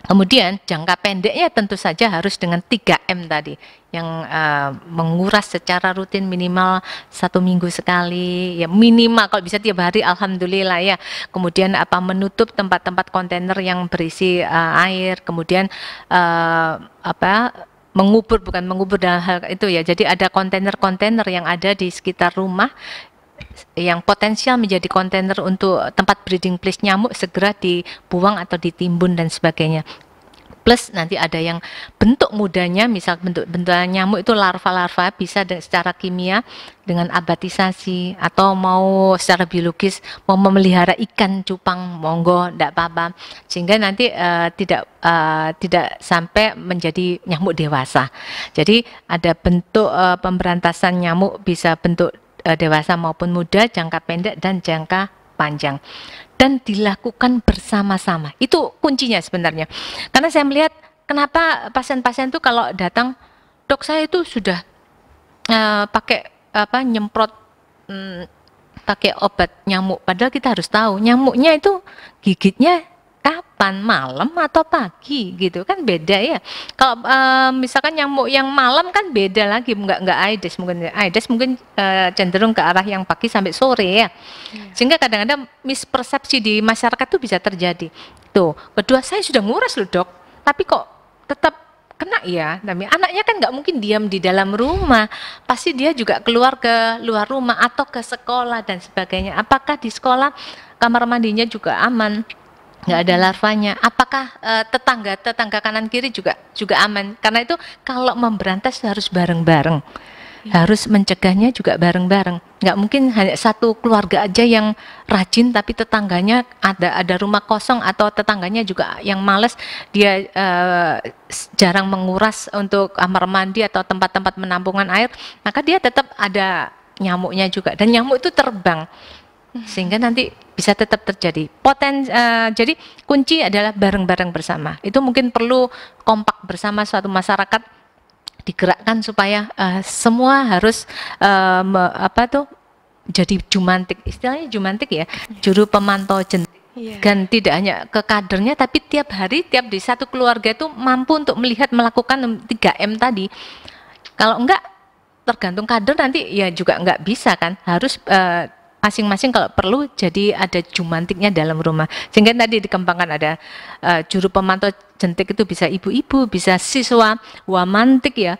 Kemudian jangka pendeknya tentu saja harus dengan 3M tadi yang uh, menguras secara rutin minimal satu minggu sekali ya minimal kalau bisa tiap hari alhamdulillah ya kemudian apa menutup tempat-tempat kontainer yang berisi uh, air kemudian uh, apa mengubur bukan mengubur dalam hal itu ya jadi ada kontainer-kontainer yang ada di sekitar rumah yang potensial menjadi kontainer untuk tempat breeding place nyamuk segera dibuang atau ditimbun dan sebagainya plus nanti ada yang bentuk mudanya misal bentuk bentuk nyamuk itu larva-larva bisa de- secara kimia dengan abatisasi atau mau secara biologis mau memelihara ikan cupang monggo tidak apa-apa sehingga nanti uh, tidak uh, tidak sampai menjadi nyamuk dewasa jadi ada bentuk uh, pemberantasan nyamuk bisa bentuk Eh, dewasa maupun muda, jangka pendek dan jangka panjang dan dilakukan bersama-sama. Itu kuncinya sebenarnya. Karena saya melihat kenapa pasien-pasien itu kalau datang dok saya itu sudah uh, pakai apa nyemprot um, pakai obat nyamuk padahal kita harus tahu nyamuknya itu gigitnya kapan malam atau pagi gitu kan beda ya kalau uh, misalkan yang mau yang malam kan beda lagi nggak nggak aides mungkin aides mungkin uh, cenderung ke arah yang pagi sampai sore ya iya. sehingga kadang-kadang mispersepsi di masyarakat tuh bisa terjadi tuh kedua saya sudah nguras loh dok tapi kok tetap kena ya tapi nah, anaknya kan nggak mungkin diam di dalam rumah pasti dia juga keluar ke luar rumah atau ke sekolah dan sebagainya apakah di sekolah kamar mandinya juga aman nggak ada larvanya. Apakah uh, tetangga tetangga kanan kiri juga juga aman? Karena itu kalau memberantas harus bareng-bareng, ya. harus mencegahnya juga bareng-bareng. Nggak mungkin hanya satu keluarga aja yang rajin, tapi tetangganya ada ada rumah kosong atau tetangganya juga yang males dia uh, jarang menguras untuk kamar mandi atau tempat-tempat menampungan air, maka dia tetap ada nyamuknya juga dan nyamuk itu terbang sehingga nanti bisa tetap terjadi. Poten, uh, jadi kunci adalah bareng-bareng bersama. Itu mungkin perlu kompak bersama suatu masyarakat digerakkan supaya uh, semua harus uh, apa tuh jadi jumantik istilahnya jumantik ya juru pemantau jentik Yeah. Dan tidak hanya ke kadernya, tapi tiap hari, tiap di satu keluarga itu mampu untuk melihat melakukan 3M tadi. Kalau enggak, tergantung kader nanti ya juga enggak bisa kan. Harus uh, masing-masing kalau perlu jadi ada jumantiknya dalam rumah. Sehingga tadi dikembangkan ada uh, juru pemantau jentik itu bisa ibu-ibu, bisa siswa wamantik ya,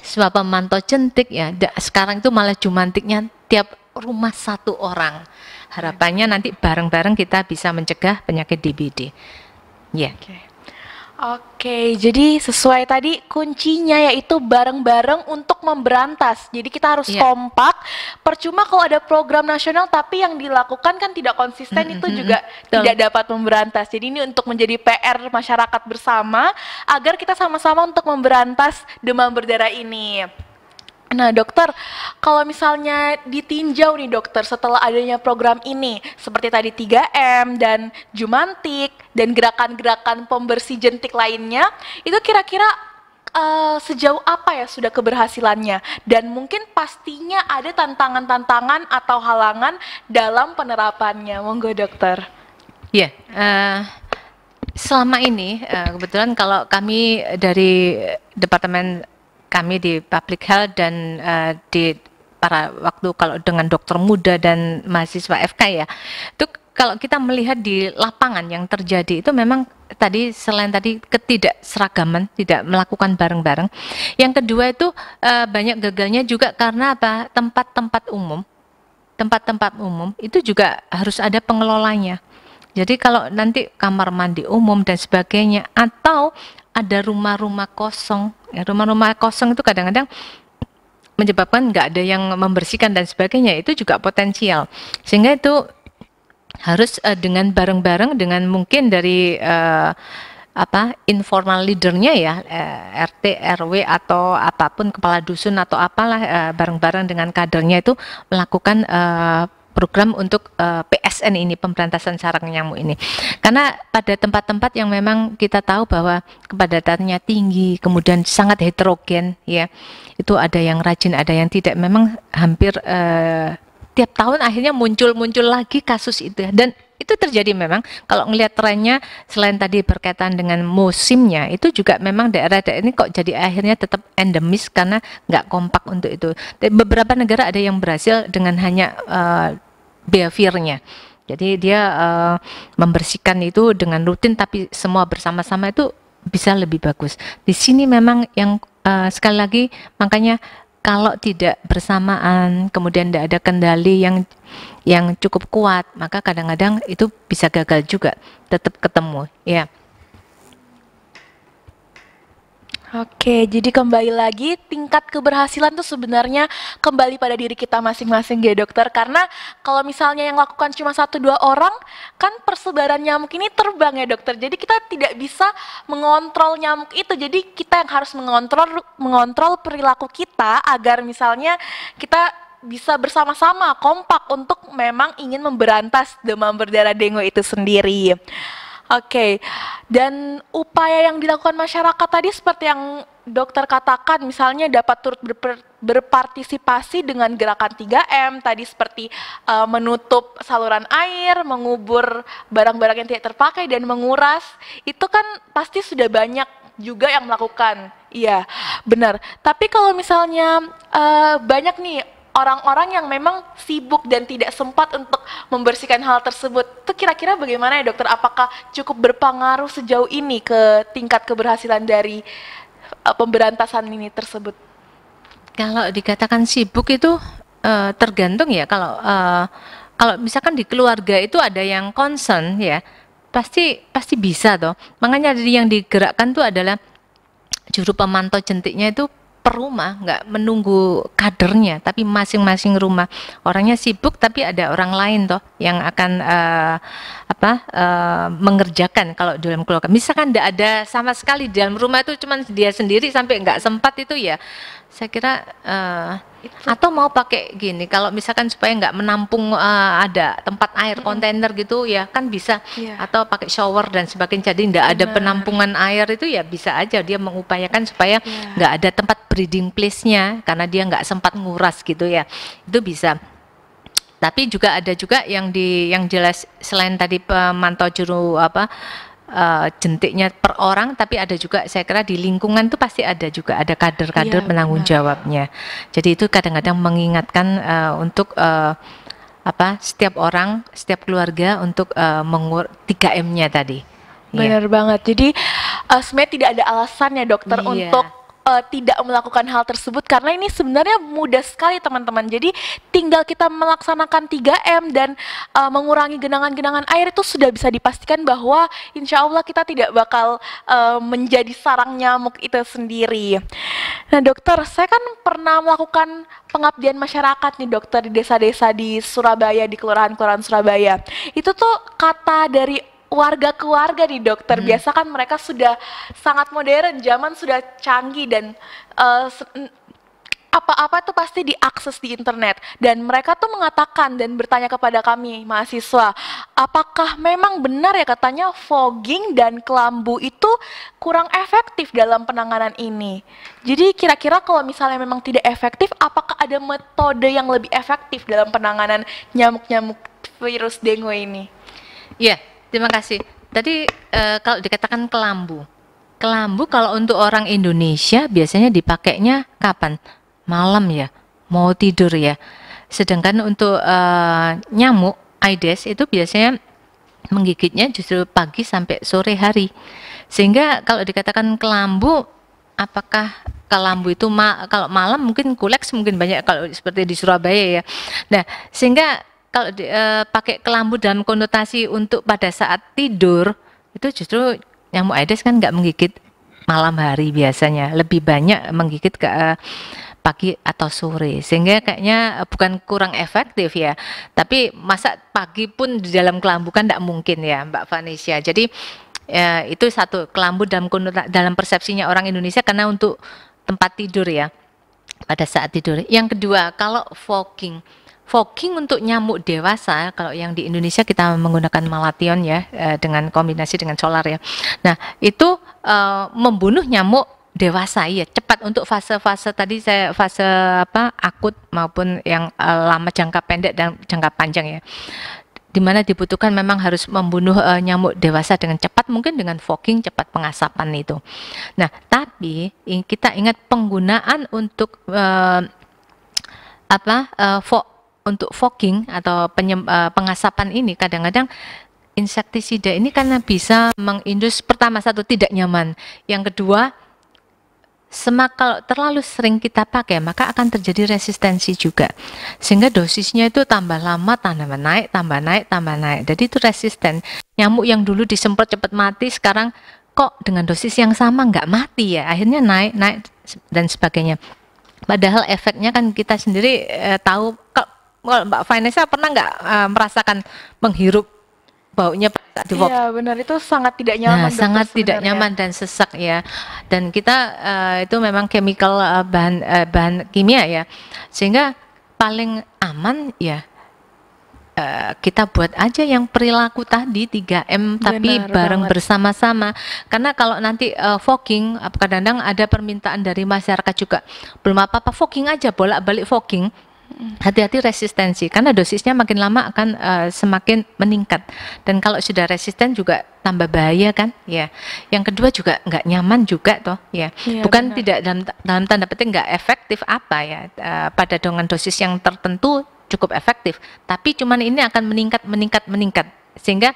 siswa pemantau jentik ya. Sekarang itu malah jumantiknya tiap rumah satu orang. Harapannya nanti bareng-bareng kita bisa mencegah penyakit DBD. Ya. Yeah. Okay. Oke, jadi sesuai tadi kuncinya yaitu bareng-bareng untuk memberantas. Jadi kita harus yeah. kompak. Percuma kalau ada program nasional tapi yang dilakukan kan tidak konsisten mm -hmm, itu juga tidak dapat memberantas. Jadi ini untuk menjadi PR masyarakat bersama agar kita sama-sama untuk memberantas demam berdarah ini. Nah dokter, kalau misalnya ditinjau nih dokter setelah adanya program ini seperti tadi 3M dan Jumantik dan gerakan-gerakan pembersih jentik lainnya itu kira-kira uh, sejauh apa ya sudah keberhasilannya dan mungkin pastinya ada tantangan-tantangan atau halangan dalam penerapannya. Monggo dokter. Iya, yeah, uh, selama ini eh, kebetulan kalau kami dari Departemen kami di public health dan uh, di para waktu kalau dengan dokter muda dan mahasiswa FK ya itu kalau kita melihat di lapangan yang terjadi itu memang tadi selain tadi ketidakseragaman tidak melakukan bareng-bareng yang kedua itu uh, banyak gagalnya juga karena apa tempat-tempat umum tempat-tempat umum itu juga harus ada pengelolanya jadi kalau nanti kamar mandi umum dan sebagainya atau ada rumah-rumah kosong. Ya, rumah-rumah kosong itu kadang-kadang menyebabkan nggak ada yang membersihkan dan sebagainya itu juga potensial sehingga itu harus uh, dengan bareng-bareng dengan mungkin dari uh, apa informal leadernya ya uh, eh, RT RW atau apapun kepala dusun atau apalah bareng-bareng uh, dengan kadernya itu melakukan uh, program untuk uh, eh, PSN ini pemberantasan sarang nyamuk ini karena pada tempat-tempat yang memang kita tahu bahwa kepadatannya tinggi kemudian sangat heterogen ya itu ada yang rajin ada yang tidak memang hampir uh, tiap tahun akhirnya muncul-muncul lagi kasus itu dan itu terjadi memang kalau ngelihat trennya selain tadi berkaitan dengan musimnya itu juga memang daerah-daerah ini kok jadi akhirnya tetap endemis karena nggak kompak untuk itu. beberapa negara ada yang berhasil dengan hanya uh, behaviornya. Jadi dia uh, membersihkan itu dengan rutin tapi semua bersama-sama itu bisa lebih bagus. Di sini memang yang uh, sekali lagi makanya kalau tidak bersamaan kemudian tidak ada kendali yang yang cukup kuat maka kadang-kadang itu bisa gagal juga tetap ketemu ya Oke, jadi kembali lagi tingkat keberhasilan tuh sebenarnya kembali pada diri kita masing-masing ya dokter. Karena kalau misalnya yang lakukan cuma satu dua orang, kan persebaran nyamuk ini terbang ya dokter. Jadi kita tidak bisa mengontrol nyamuk itu. Jadi kita yang harus mengontrol mengontrol perilaku kita agar misalnya kita bisa bersama-sama kompak untuk memang ingin memberantas demam berdarah dengue itu sendiri. Oke, dan upaya yang dilakukan masyarakat tadi seperti yang dokter katakan misalnya dapat turut berper, berpartisipasi dengan gerakan 3M tadi seperti uh, menutup saluran air, mengubur barang-barang yang tidak terpakai dan menguras. Itu kan pasti sudah banyak juga yang melakukan. Iya, benar. Tapi kalau misalnya uh, banyak nih orang-orang yang memang sibuk dan tidak sempat untuk membersihkan hal tersebut. Itu kira-kira bagaimana ya dokter? Apakah cukup berpengaruh sejauh ini ke tingkat keberhasilan dari uh, pemberantasan ini tersebut? Kalau dikatakan sibuk itu uh, tergantung ya kalau uh, kalau misalkan di keluarga itu ada yang concern ya pasti pasti bisa toh makanya yang digerakkan tuh adalah juru pemantau jentiknya itu per rumah, nggak menunggu kadernya, tapi masing-masing rumah orangnya sibuk, tapi ada orang lain toh yang akan uh, apa uh, mengerjakan kalau di dalam keluarga. Misalkan tidak ada sama sekali dalam rumah itu cuman dia sendiri sampai nggak sempat itu ya saya kira uh, atau mau pakai gini kalau misalkan supaya nggak menampung uh, ada tempat air kontainer gitu ya kan bisa yeah. atau pakai shower dan sebagainya jadi nggak ada penampungan air itu ya bisa aja dia mengupayakan supaya iya. nggak yeah. ada tempat breeding place-nya karena dia nggak sempat nguras gitu ya itu bisa tapi juga ada juga yang di yang jelas selain tadi pemantau eh, juru apa uh, jentiknya per orang, tapi ada juga saya kira di lingkungan itu pasti ada juga ada kader-kader ya, penanggung benar. jawabnya. Jadi itu kadang-kadang mengingatkan uh, untuk uh, apa setiap orang, setiap keluarga untuk uh, mengur 3M-nya tadi. Iya. Benar ya. banget. Jadi uh, sebenarnya tidak ada alasan ya dokter ya. untuk uh, tidak melakukan hal tersebut karena ini sebenarnya mudah sekali teman-teman. Jadi tinggal kita melaksanakan 3M dan uh, mengurangi genangan-genangan air itu sudah bisa dipastikan bahwa insya Allah kita tidak bakal uh, menjadi sarang nyamuk itu sendiri. Nah dokter, saya kan pernah melakukan pengabdian masyarakat nih dokter di desa-desa di Surabaya, di kelurahan-kelurahan Surabaya. Itu tuh kata dari warga-keluarga di dokter. Hmm. Biasa kan mereka sudah sangat modern, zaman sudah canggih dan apa eh, apa-apa itu pasti diakses di internet dan mereka tuh mengatakan dan bertanya kepada kami mahasiswa apakah memang benar ya katanya fogging dan kelambu itu kurang efektif dalam penanganan ini jadi kira-kira kalau misalnya memang tidak efektif apakah ada metode yang lebih efektif dalam penanganan nyamuk-nyamuk virus dengue ini ya Terima kasih. Tadi e, kalau dikatakan kelambu, kelambu kalau untuk orang Indonesia biasanya dipakainya kapan? Malam ya, mau tidur ya. Sedangkan untuk e, nyamuk Aedes itu biasanya menggigitnya justru pagi sampai sore hari. Sehingga kalau dikatakan kelambu, apakah kelambu itu ma kalau malam mungkin kuleks mungkin banyak kalau seperti di Surabaya ya. Nah, sehingga kalau di, uh, pakai kelambu dan konotasi untuk pada saat tidur itu justru nyamuk aedes kan nggak menggigit malam hari biasanya lebih banyak menggigit ke uh, pagi atau sore sehingga kayaknya eh, bukan kurang efektif ya tapi masa pagi pun di dalam kelambu kan tidak mungkin ya Mbak Vanesia jadi ya, itu satu kelambu dalam dalam persepsinya orang Indonesia karena untuk tempat tidur ya pada saat tidur yang kedua kalau fogging Fogging untuk nyamuk dewasa, kalau yang di Indonesia kita menggunakan malation ya, eh, dengan kombinasi dengan solar ya. Nah, itu uh, membunuh nyamuk dewasa ya cepat untuk fase-fase tadi saya fase apa akut maupun yang uh, lama jangka pendek dan jangka panjang ya Dimana dibutuhkan memang harus membunuh uh, nyamuk dewasa dengan cepat mungkin dengan fogging cepat pengasapan itu. Nah, tapi kita ingat penggunaan untuk uh, apa uh, fog untuk fogging atau penyem, uh, pengasapan ini kadang-kadang insektisida ini karena bisa mengindus pertama satu tidak nyaman, yang kedua semak kalau terlalu sering kita pakai maka akan terjadi resistensi juga sehingga dosisnya itu tambah lama tambah naik tambah naik tambah naik jadi itu resisten nyamuk yang dulu disemprot cepat mati sekarang kok dengan dosis yang sama nggak mati ya akhirnya naik naik dan sebagainya padahal efeknya kan kita sendiri eh, tahu kalau Mbak Vanessa pernah nggak uh, merasakan menghirup baunya Pak Iya benar itu sangat tidak nyaman. Nah, sangat sebenarnya. tidak nyaman dan sesak ya. Dan kita uh, itu memang chemical uh, bahan uh, bahan kimia ya. Sehingga paling aman ya kita buat aja yang perilaku tadi 3M benar, tapi bareng bersama-sama. Karena kalau nanti uh, fogging kadang-kadang ada permintaan dari masyarakat juga belum apa-apa fogging aja bolak-balik fogging hati-hati resistensi karena dosisnya makin lama akan uh, semakin meningkat dan kalau sudah resisten juga tambah bahaya kan ya yang kedua juga nggak nyaman juga toh ya, ya bukan benar. tidak dalam dalam tanda petik nggak efektif apa ya uh, pada dengan dosis yang tertentu cukup efektif tapi cuman ini akan meningkat meningkat meningkat sehingga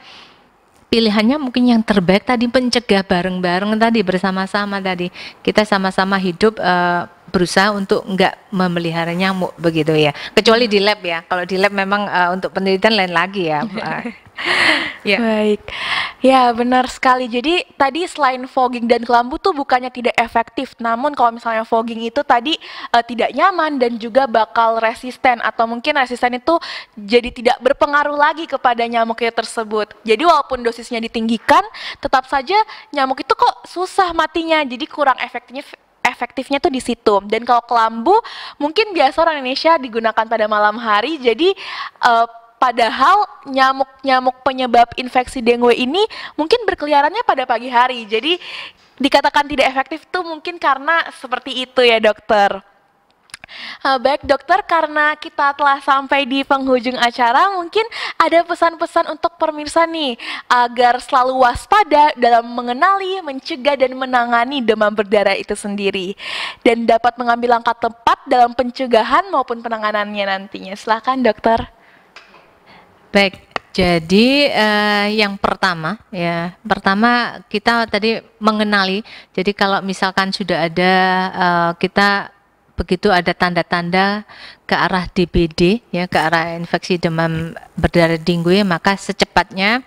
pilihannya mungkin yang terbaik tadi pencegah bareng-bareng tadi bersama-sama tadi kita sama-sama hidup uh, berusaha untuk nggak memelihara nyamuk begitu ya. Kecuali di lab ya. Kalau di lab memang uh, untuk penelitian lain lagi ya. Ah. ya. Baik. Ya, benar sekali. Jadi tadi selain fogging dan kelambu tuh bukannya tidak efektif, namun kalau misalnya fogging itu tadi uh, tidak nyaman dan juga bakal resisten atau mungkin resisten itu jadi tidak berpengaruh lagi kepada nyamuknya tersebut. Jadi walaupun dosisnya ditinggikan, tetap saja nyamuk itu kok susah matinya. Jadi kurang efektif efektifnya tuh di situ. Dan kalau kelambu mungkin biasa orang Indonesia digunakan pada malam hari. Jadi uh, padahal nyamuk-nyamuk penyebab infeksi dengue ini mungkin berkeliarannya pada pagi hari. Jadi dikatakan tidak efektif tuh mungkin karena seperti itu ya dokter. Eh, baik dokter, karena kita telah sampai di penghujung acara, mungkin ada pesan-pesan untuk pemirsa nih agar selalu waspada dalam mengenali, mencegah dan menangani demam berdarah itu sendiri dan dapat mengambil langkah tepat dalam pencegahan maupun penanganannya nantinya. Silakan dokter. Baik, jadi uh, yang pertama ya, pertama kita tadi mengenali. Jadi kalau misalkan sudah ada uh, kita begitu ada tanda-tanda ke arah DBD ya ke arah infeksi demam berdarah dengue ya, maka secepatnya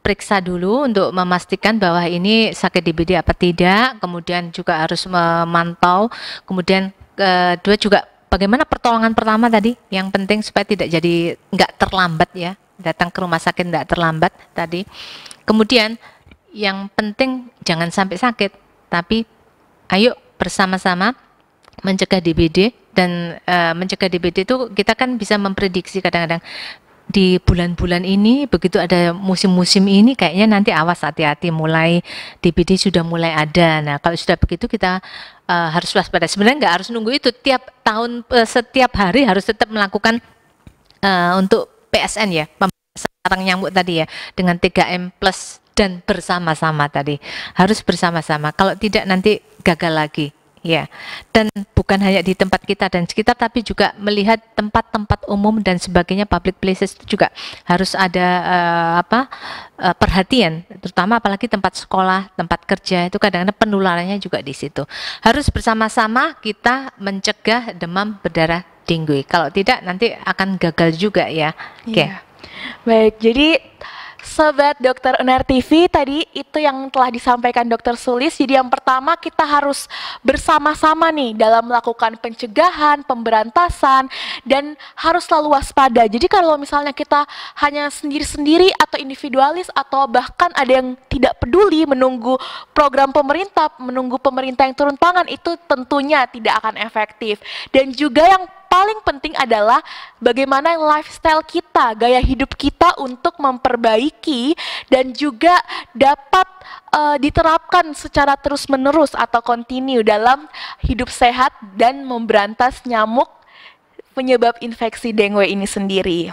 periksa dulu untuk memastikan bahwa ini sakit DBD apa tidak kemudian juga harus memantau kemudian kedua eh, juga bagaimana pertolongan pertama tadi yang penting supaya tidak jadi nggak terlambat ya datang ke rumah sakit nggak terlambat tadi kemudian yang penting jangan sampai sakit tapi ayo bersama-sama mencegah DBD dan uh, mencegah DBD itu kita kan bisa memprediksi kadang-kadang di bulan-bulan ini begitu ada musim-musim ini kayaknya nanti awas hati-hati mulai DBD sudah mulai ada. Nah, kalau sudah begitu kita uh, harus waspada. Sebenarnya nggak harus nunggu itu tiap tahun uh, setiap hari harus tetap melakukan uh, untuk PSN ya, sarang nyamuk tadi ya dengan 3M plus dan bersama-sama tadi. Harus bersama-sama. Kalau tidak nanti gagal lagi. Ya, dan bukan hanya di tempat kita dan sekitar, tapi juga melihat tempat-tempat umum dan sebagainya, public places itu juga harus ada uh, apa uh, perhatian, terutama apalagi tempat sekolah, tempat kerja itu kadang-kadang penularannya juga di situ. Harus bersama-sama kita mencegah demam berdarah dengue. Kalau tidak nanti akan gagal juga ya. Oke. Okay. Ya. Baik, jadi Sobat Dokter Uner TV, tadi itu yang telah disampaikan Dokter Sulis. Jadi yang pertama kita harus bersama-sama nih dalam melakukan pencegahan, pemberantasan, dan harus selalu waspada. Jadi kalau misalnya kita hanya sendiri-sendiri atau individualis atau bahkan ada yang tidak peduli menunggu program pemerintah, menunggu pemerintah yang turun tangan itu tentunya tidak akan efektif. Dan juga yang paling penting adalah bagaimana lifestyle kita, gaya hidup kita untuk memperbaiki dan juga dapat uh, diterapkan secara terus-menerus atau kontinu dalam hidup sehat dan memberantas nyamuk penyebab infeksi dengue ini sendiri.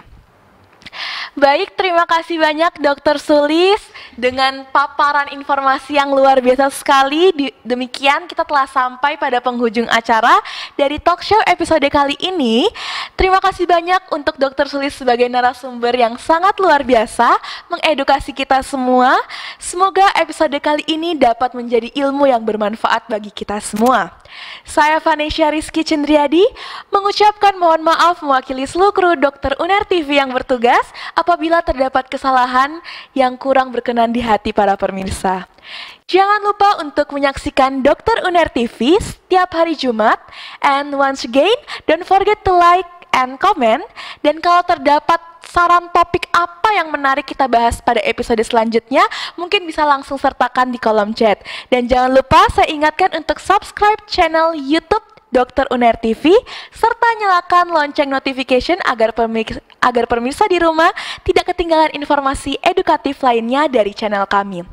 Baik, terima kasih banyak Dokter Sulis dengan paparan informasi yang luar biasa sekali. Demikian kita telah sampai pada penghujung acara dari talk show episode kali ini. Terima kasih banyak untuk Dokter Sulis sebagai narasumber yang sangat luar biasa mengedukasi kita semua. Semoga episode kali ini dapat menjadi ilmu yang bermanfaat bagi kita semua. Saya Vanessa Rizky Cendriadi mengucapkan mohon maaf mewakili seluruh kru Dokter Uner TV yang bertugas podcast apabila terdapat kesalahan yang kurang berkenan di hati para pemirsa. Jangan lupa untuk menyaksikan Dokter Uner TV setiap hari Jumat. And once again, don't forget to like and comment. Dan kalau terdapat saran topik apa yang menarik kita bahas pada episode selanjutnya, mungkin bisa langsung sertakan di kolom chat. Dan jangan lupa saya ingatkan untuk subscribe channel YouTube Dr. Uner TV, serta nyalakan lonceng notification agar pemirsa, agar pemirsa di rumah tidak ketinggalan informasi edukatif lainnya dari channel kami.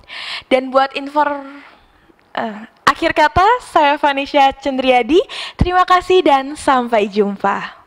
Dan buat inform... Uh, eh, akhir kata, saya Vanisha Cendriadi. Terima kasih dan sampai jumpa.